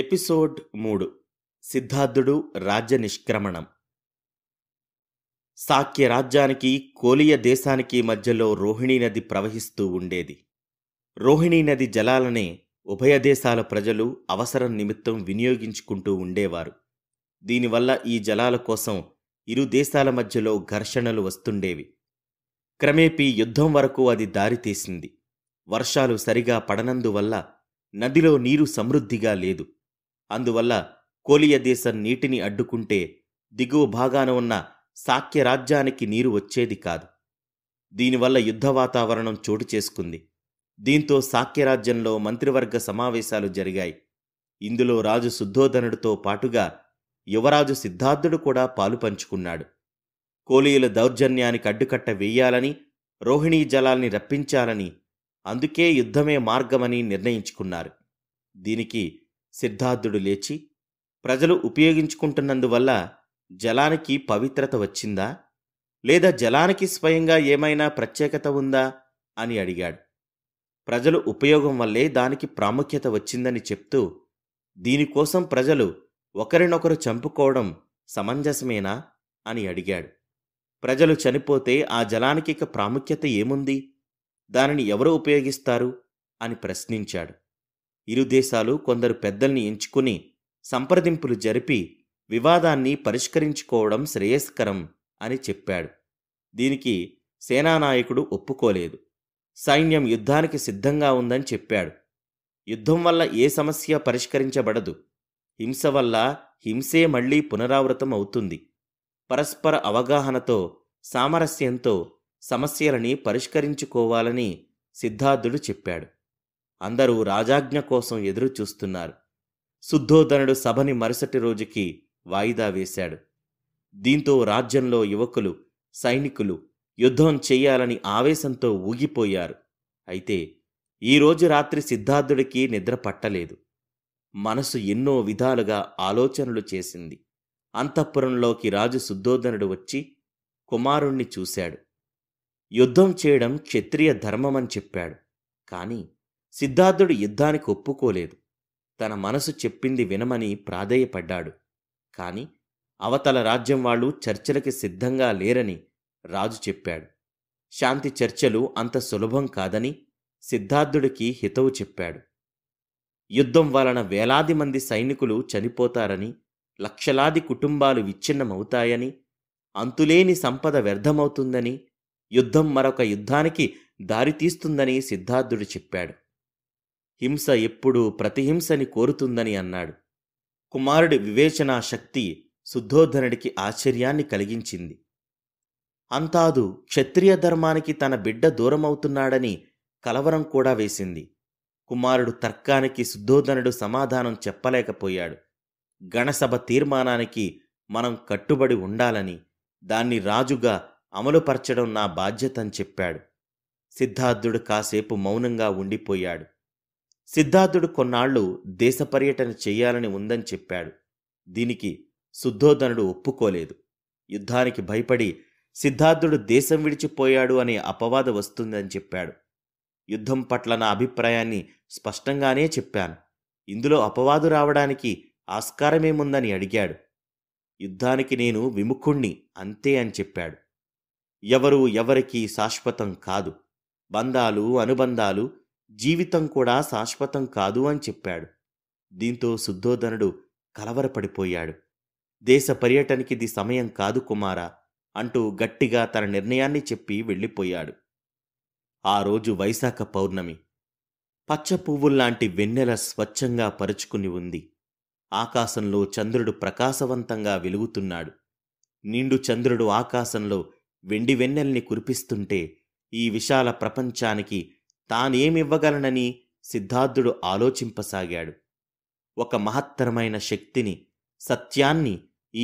episode మూడు సిద్ధార్థుడు రాజ్య నిష్క్రమణం సాక్య రాజ్యానికి కోలియ దేశానికి మధ్యలో రోహిణీ నది ప్రవహిస్తూ ఉండేది రోహిణీ నది జలాలనే ఉభయ దేశాల ప్రజలు అవసరం నిమిత్తం వినియోగించుకుంటూ ఉండేవారు దీనివల్ల ఈ జలాల కోసం ఇరు దేశాల మధ్యలో ఘర్షణలు వస్తుండేవి క్రమేపీ యుద్ధం వరకు అది దారితీసింది వర్షాలు సరిగా పడనందువల్ల నదిలో నీరు సమృద్ధిగా లేదు అందువల్ల కోలియ దేశం నీటిని అడ్డుకుంటే దిగువ భాగాన ఉన్న సాక్య రాజ్యానికి నీరు వచ్చేది కాదు దీనివల్ల యుద్ధ వాతావరణం చోటు చేసుకుంది దీంతో సాక్యరాజ్యంలో మంత్రివర్గ సమావేశాలు జరిగాయి ఇందులో రాజు శుద్ధోధనుడితో పాటుగా యువరాజు సిద్ధార్థుడు కూడా పాలు పంచుకున్నాడు కోలీయుల దౌర్జన్యానికి అడ్డుకట్ట వేయాలని రోహిణీ జలాల్ని రప్పించాలని అందుకే యుద్ధమే మార్గమని నిర్ణయించుకున్నారు దీనికి సిద్ధార్థుడు లేచి ప్రజలు ఉపయోగించుకుంటున్నందువల్ల జలానికి పవిత్రత వచ్చిందా లేదా జలానికి స్వయంగా ఏమైనా ప్రత్యేకత ఉందా అని అడిగాడు ప్రజలు ఉపయోగం వల్లే దానికి ప్రాముఖ్యత వచ్చిందని చెప్తూ దీనికోసం ప్రజలు ఒకరినొకరు చంపుకోవడం సమంజసమేనా అని అడిగాడు ప్రజలు చనిపోతే ఆ జలానికి ఇక ప్రాముఖ్యత ఏముంది దానిని ఎవరు ఉపయోగిస్తారు అని ప్రశ్నించాడు ఇరు దేశాలు కొందరు పెద్దల్ని ఎంచుకుని సంప్రదింపులు జరిపి వివాదాన్ని పరిష్కరించుకోవడం శ్రేయస్కరం అని చెప్పాడు దీనికి సేనానాయకుడు ఒప్పుకోలేదు సైన్యం యుద్ధానికి సిద్ధంగా ఉందని చెప్పాడు యుద్ధం వల్ల ఏ సమస్య పరిష్కరించబడదు హింస వల్ల హింసే మళ్లీ పునరావృతం అవుతుంది పరస్పర అవగాహనతో సామరస్యంతో సమస్యలని పరిష్కరించుకోవాలని సిద్ధార్థుడు చెప్పాడు అందరూ రాజాజ్ఞ కోసం ఎదురు చూస్తున్నారు శుద్ధోధనుడు సభని మరుసటి రోజుకి వాయిదా వేశాడు దీంతో రాజ్యంలో యువకులు సైనికులు యుద్ధం చేయాలని ఆవేశంతో ఊగిపోయారు అయితే ఈరోజు రాత్రి సిద్ధార్థుడికి నిద్ర పట్టలేదు మనసు ఎన్నో విధాలుగా ఆలోచనలు చేసింది అంతఃపురంలోకి రాజు శుద్ధోధనుడు వచ్చి కుమారుణ్ణి చూశాడు యుద్ధం చేయడం క్షత్రియ ధర్మమని చెప్పాడు కాని సిద్ధార్థుడు యుద్ధానికి ఒప్పుకోలేదు తన మనసు చెప్పింది వినమని ప్రాధేయపడ్డాడు కాని అవతల రాజ్యం వాళ్ళు చర్చలకి సిద్ధంగా లేరని రాజు చెప్పాడు శాంతి చర్చలు అంత సులభం కాదని సిద్ధార్థుడికి హితవు చెప్పాడు యుద్ధం వలన వేలాది మంది సైనికులు చనిపోతారని లక్షలాది కుటుంబాలు విచ్ఛిన్నమవుతాయని అంతులేని సంపద వ్యర్థమవుతుందని యుద్ధం మరొక యుద్ధానికి దారితీస్తుందని సిద్ధార్థుడు చెప్పాడు హింస ఎప్పుడూ ప్రతిహింసని కోరుతుందని అన్నాడు కుమారుడి వివేచనా శక్తి శుద్ధోధనుడికి ఆశ్చర్యాన్ని కలిగించింది అంతాదు క్షత్రియ ధర్మానికి తన బిడ్డ దూరమవుతున్నాడని కలవరం కూడా వేసింది కుమారుడు తర్కానికి శుద్ధోధనుడు సమాధానం చెప్పలేకపోయాడు గణసభ తీర్మానానికి మనం కట్టుబడి ఉండాలని దాన్ని రాజుగా అమలుపరచడం నా బాధ్యతని చెప్పాడు సిద్ధార్థుడు కాసేపు మౌనంగా ఉండిపోయాడు సిద్ధార్థుడు కొన్నాళ్లు దేశ పర్యటన చెయ్యాలని ఉందని చెప్పాడు దీనికి శుద్ధోధనుడు ఒప్పుకోలేదు యుద్ధానికి భయపడి సిద్ధార్థుడు దేశం విడిచిపోయాడు అనే అపవాద వస్తుందని చెప్పాడు యుద్ధం పట్ల నా అభిప్రాయాన్ని స్పష్టంగానే చెప్పాను ఇందులో అపవాదు రావడానికి ఆస్కారమేముందని అడిగాడు యుద్ధానికి నేను విముఖుణ్ణి అంతే అని చెప్పాడు ఎవరు ఎవరికీ శాశ్వతం కాదు బంధాలు అనుబంధాలు జీవితం కూడా శాశ్వతం కాదు అని చెప్పాడు దీంతో శుద్ధోధనుడు కలవరపడిపోయాడు దేశ పర్యటనకిది సమయం కాదు కుమారా అంటూ గట్టిగా తన నిర్ణయాన్ని చెప్పి వెళ్ళిపోయాడు ఆ రోజు వైశాఖ పౌర్ణమి పచ్చ పువ్వుల్లాంటి వెన్నెల స్వచ్ఛంగా పరుచుకుని ఉంది ఆకాశంలో చంద్రుడు ప్రకాశవంతంగా వెలుగుతున్నాడు నిండు చంద్రుడు ఆకాశంలో వెండి వెన్నెల్ని కురిపిస్తుంటే ఈ విశాల ప్రపంచానికి తానేమివ్వగలనని సిద్ధార్థుడు ఆలోచింపసాగాడు ఒక మహత్తరమైన శక్తిని సత్యాన్ని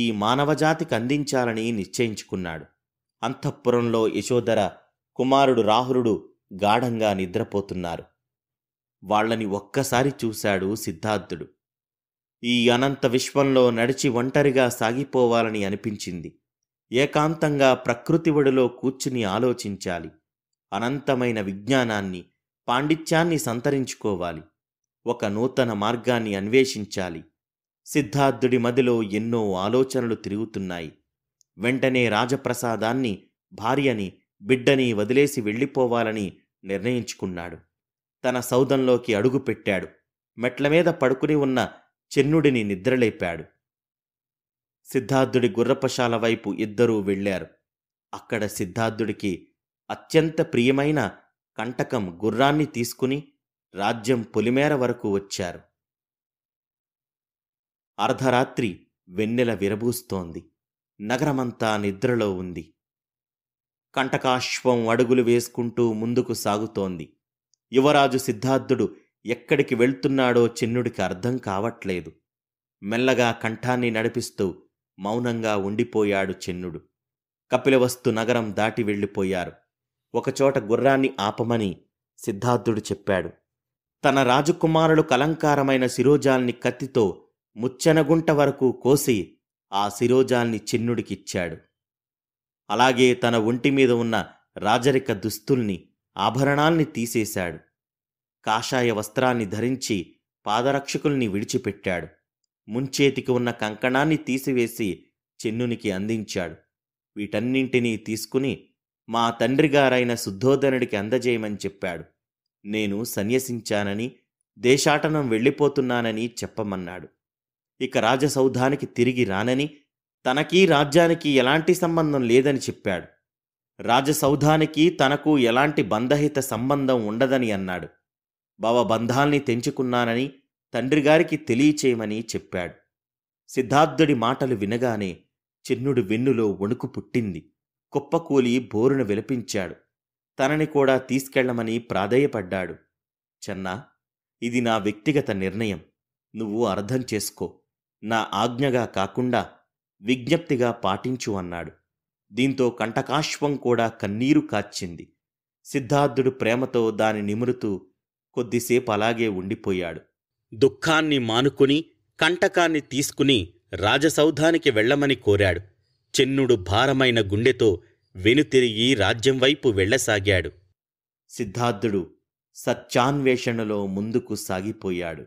ఈ మానవజాతికి అందించాలని నిశ్చయించుకున్నాడు అంతఃపురంలో యశోధర కుమారుడు రాహురుడు గాఢంగా నిద్రపోతున్నారు వాళ్లని ఒక్కసారి చూశాడు సిద్ధార్థుడు ఈ అనంత విశ్వంలో నడిచి ఒంటరిగా సాగిపోవాలని అనిపించింది ఏకాంతంగా ప్రకృతి ఒడిలో కూర్చుని ఆలోచించాలి అనంతమైన విజ్ఞానాన్ని పాండిత్యాన్ని సంతరించుకోవాలి ఒక నూతన మార్గాన్ని అన్వేషించాలి సిద్ధార్థుడి మదిలో ఎన్నో ఆలోచనలు తిరుగుతున్నాయి వెంటనే రాజప్రసాదాన్ని భార్యని బిడ్డని వదిలేసి వెళ్ళిపోవాలని నిర్ణయించుకున్నాడు తన సౌదంలోకి అడుగుపెట్టాడు మెట్ల మీద పడుకుని ఉన్న చెన్నుడిని నిద్రలేపాడు సిద్ధార్థుడి గుర్రపశాల వైపు ఇద్దరూ వెళ్ళారు అక్కడ సిద్ధార్థుడికి అత్యంత ప్రియమైన కంటకం గుర్రాన్ని తీసుకుని రాజ్యం పొలిమేర వరకు వచ్చారు అర్ధరాత్రి వెన్నెల విరబూస్తోంది నగరమంతా నిద్రలో ఉంది కంటకాశ్వం అడుగులు వేసుకుంటూ ముందుకు సాగుతోంది యువరాజు సిద్ధార్థుడు ఎక్కడికి వెళ్తున్నాడో చిన్నుడికి అర్థం కావట్లేదు మెల్లగా కంఠాన్ని నడిపిస్తూ మౌనంగా ఉండిపోయాడు చిన్నుడు కపిలవస్తు నగరం దాటి వెళ్ళిపోయారు ఒకచోట గుర్రాన్ని ఆపమని సిద్ధార్థుడు చెప్పాడు తన రాజకుమారులు కలంకారమైన శిరోజాల్ని కత్తితో ముచ్చెనగుంట వరకు కోసి ఆ శిరోజాల్ని చిన్నుడికిచ్చాడు అలాగే తన ఒంటి మీద ఉన్న రాజరిక దుస్తుల్ని ఆభరణాల్ని తీసేశాడు కాషాయ వస్త్రాన్ని ధరించి పాదరక్షకుల్ని విడిచిపెట్టాడు ముంచేతికి ఉన్న కంకణాన్ని తీసివేసి చెన్నునికి అందించాడు వీటన్నింటినీ తీసుకుని మా తండ్రి గారైన శుద్ధోదనుడికి అందజేయమని చెప్పాడు నేను సన్యసించానని దేశాటనం వెళ్ళిపోతున్నానని చెప్పమన్నాడు ఇక రాజసౌధానికి తిరిగి రానని తనకీ రాజ్యానికి ఎలాంటి సంబంధం లేదని చెప్పాడు రాజసౌధానికి తనకు ఎలాంటి బంధహిత సంబంధం ఉండదని అన్నాడు భవబంధాల్ని తెంచుకున్నానని తండ్రిగారికి తెలియచేయమని చెప్పాడు సిద్ధార్థుడి మాటలు వినగానే చిన్నుడు వెన్నులో వణుకు పుట్టింది కుప్పకూలి బోరును విలపించాడు తనని కూడా తీసుకెళ్లమని ప్రాధేయపడ్డాడు చెన్నా ఇది నా వ్యక్తిగత నిర్ణయం నువ్వు అర్థం చేసుకో నా ఆజ్ఞగా కాకుండా విజ్ఞప్తిగా పాటించు అన్నాడు దీంతో కంటకాశ్వం కూడా కన్నీరు కాచింది సిద్ధార్థుడు ప్రేమతో దాని నిమురుతూ కొద్దిసేపు అలాగే ఉండిపోయాడు దుఃఖాన్ని మానుకుని కంటకాన్ని తీసుకుని రాజసౌధానికి వెళ్లమని కోరాడు చెన్నుడు భారమైన గుండెతో వెనుతిరిగి రాజ్యం వైపు వెళ్ళసాగాడు సిద్ధార్థుడు సత్యాన్వేషణలో ముందుకు సాగిపోయాడు